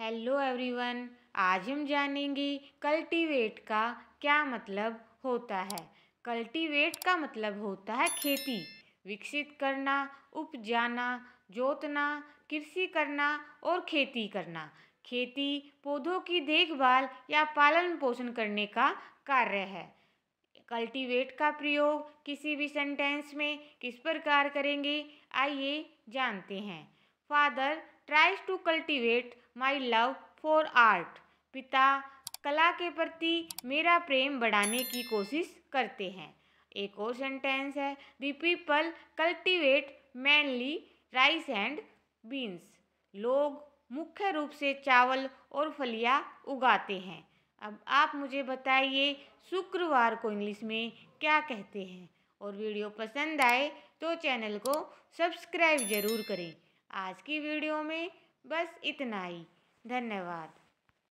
hello everyone आज हम जानेंगे कल्टीवेट का क्या मतलब होता है कल्टीवेट का मतलब होता है खेती विकसित करना उपजाना जोतना कृषि करना और खेती करना खेती पौधों की देखभाल या पालन पोषण करने का कार्य है कल्टीवेट का प्रयोग किसी भी सेंटेंस में किस प्रकार करेंगे आइए जानते हैं father tries to cultivate my love for art पिता कला के प्रति मेरा प्रेम बढ़ाने की कोशिश करते हैं एक और सेंटेंस है the people cultivate mainly rice and beans लोग मुख्य रूप से चावल और फलियां उगाते हैं अब आप मुझे बताइए शुक्रवार को इंग्लिश में क्या कहते हैं और वीडियो पसंद आए तो चैनल को सब्सक्राइब ज़रूर करें आज की वीडियो में बस इतना ही धन्यवाद